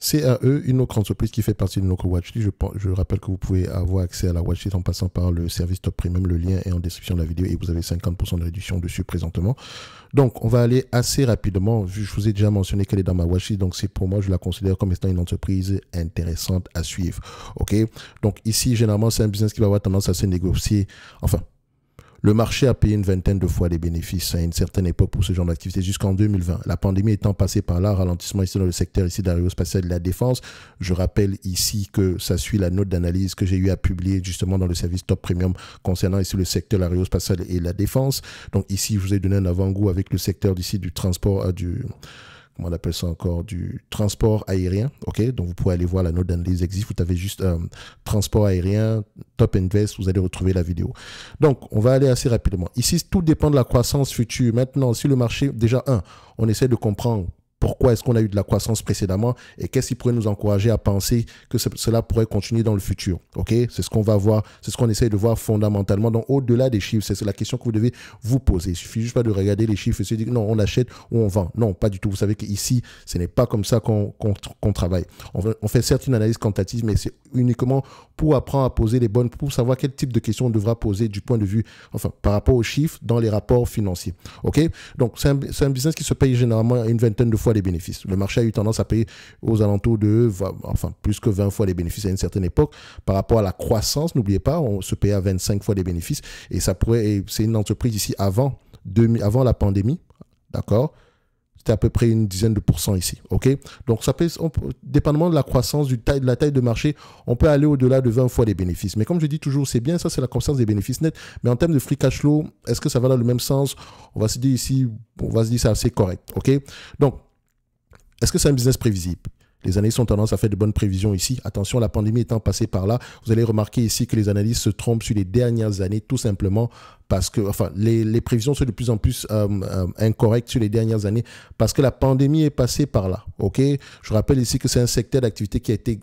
CAE, une autre entreprise qui fait partie de notre watchlist. Je, je, rappelle que vous pouvez avoir accès à la watchlist en passant par le service Top Premium. Le lien est en description de la vidéo et vous avez 50% de réduction dessus présentement. Donc, on va aller assez rapidement. Je vous ai déjà mentionné qu'elle est dans ma watchlist. Donc, c'est pour moi, je la considère comme étant une entreprise intéressante à suivre. OK? Donc, ici, généralement, c'est un business qui va avoir tendance à se négocier. Enfin, le marché a payé une vingtaine de fois les bénéfices à une certaine époque pour ce genre d'activité jusqu'en 2020. La pandémie étant passée par là, ralentissement ici dans le secteur ici de et la défense. Je rappelle ici que ça suit la note d'analyse que j'ai eu à publier justement dans le service Top Premium concernant ici le secteur aérospatial et la défense. Donc ici, je vous ai donné un avant-goût avec le secteur d'ici du transport à euh, du on appelle ça encore, du transport aérien. OK, donc vous pouvez aller voir la note d'analyse existe. Vous avez juste un euh, transport aérien, top invest, vous allez retrouver la vidéo. Donc, on va aller assez rapidement. Ici, tout dépend de la croissance future. Maintenant, si le marché, déjà, un, on essaie de comprendre pourquoi est-ce qu'on a eu de la croissance précédemment et qu'est-ce qui pourrait nous encourager à penser que cela pourrait continuer dans le futur. Ok, c'est ce qu'on va voir, c'est ce qu'on essaie de voir fondamentalement. Donc au-delà des chiffres, c'est la question que vous devez vous poser. Il suffit juste pas de regarder les chiffres et se dire non, on achète ou on vend. Non, pas du tout. Vous savez qu'ici, ce n'est pas comme ça qu'on travaille. On, on, fait certes une analyse quantitative, mais c'est uniquement pour apprendre à poser les bonnes, pour savoir quel type de questions on devra poser du point de vue, enfin, par rapport aux chiffres dans les rapports financiers. OK Donc, c'est un, business qui se paye généralement une vingtaine de fois les bénéfices. Le marché a eu tendance à payer aux alentours de, enfin, plus que 20 fois les bénéfices à une certaine époque. Par rapport à la croissance, n'oubliez pas, on se paye à 25 fois les bénéfices. Et ça pourrait, c'est une entreprise ici avant, 2000, avant la pandémie, d'accord c'était à peu près une dizaine de pourcents ici. ok Donc, ça peut, dépendamment de la croissance, du taille, de la taille de marché, on peut aller au-delà de 20 fois les bénéfices. Mais comme je dis toujours, c'est bien, ça c'est la croissance des bénéfices nets. Mais en termes de free cash flow, est-ce que ça va dans le même sens On va se dire ici, on va se dire c'est correct. ok Donc, est-ce que c'est un business prévisible les années sont tendance à faire de bonnes prévisions ici. Attention, la pandémie étant passée par là, vous allez remarquer ici que les analystes se trompent sur les dernières années, tout simplement parce que, enfin, les, prévisions sont de plus en plus euh, euh, incorrectes sur les dernières années parce que la pandémie est passée par là. Ok, je rappelle ici que c'est un secteur d'activité qui a été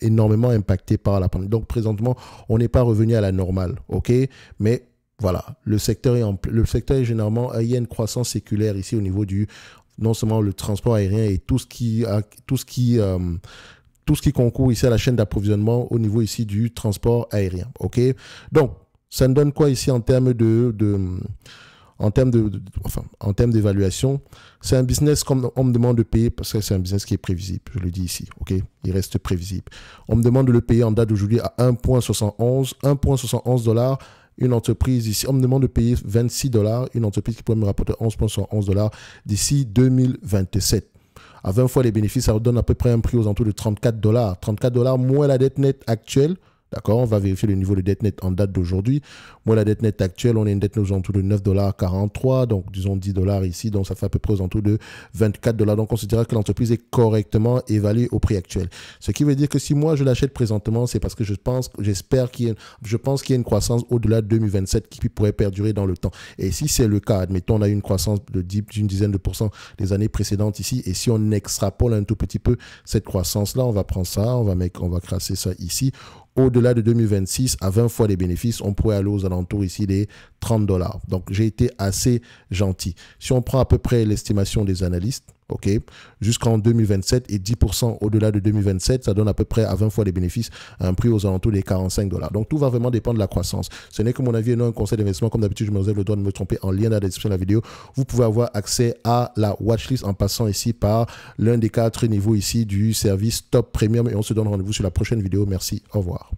énormément impacté par la pandémie. Donc présentement, on n'est pas revenu à la normale. Ok, mais voilà, le secteur est le secteur est généralement euh, il y a une croissance séculaire ici au niveau du non seulement le transport aérien et tout ce qui, tout ce qui, euh, tout ce qui concourt ici à la chaîne d'approvisionnement au niveau ici du transport aérien. OK Donc, ça nous donne quoi ici en termes de, de en termes de, en termes d'évaluation, c'est un business comme on me demande de payer parce que c'est un business qui est prévisible. Je le dis ici, ok, il reste prévisible. On me demande de le payer en date d'aujourd'hui à 1,71, 1,71 dollars une entreprise ici, on me demande de payer 26 dollars, une entreprise qui pourrait me rapporter 11,11 dollars d'ici 2027. À 20 fois les bénéfices, ça redonne à peu près un prix aux alentours de 34 dollars. 34 dollars moins la dette nette actuelle, D'accord On va vérifier le niveau de dette nette en date d'aujourd'hui. Moi, la dette nette actuelle, on est une dette dette aux alentours de 9,43$, donc disons 10 dollars ici, donc ça fait à peu près aux alentours de 24 dollars. Donc on se dira que l'entreprise est correctement évaluée au prix actuel. Ce qui veut dire que si moi je l'achète présentement, c'est parce que je pense, j'espère qu'il y, qu'il y a une croissance au-delà de 2027 qui pourrait perdurer dans le temps. Et si c'est le cas, admettons, on a eu une croissance de d'une dizaine de pourcents les années précédentes ici, et si on extrapole un tout petit peu cette croissance-là, on va prendre ça, on va, mettre, on va crasser ça ici au-delà de 2026 à 20 fois les bénéfices, on pourrait aller aux alentours ici des 30 dollars. Donc j'ai été assez gentil. Si on prend à peu près l'estimation des analystes, ok, jusqu'en 2027 et 10% au-delà de 2027, ça donne à peu près à 20 fois les bénéfices un prix aux alentours des 45 dollars. Donc tout va vraiment dépendre de la croissance. Ce n'est que mon avis et non un conseil d'investissement. Comme d'habitude, je me réserve le droit de me tromper en lien dans la description de la vidéo. Vous pouvez avoir accès à la watchlist en passant ici par l'un des quatre niveaux ici du service Top Premium et on se donne rendez-vous sur la prochaine vidéo. Merci, au revoir.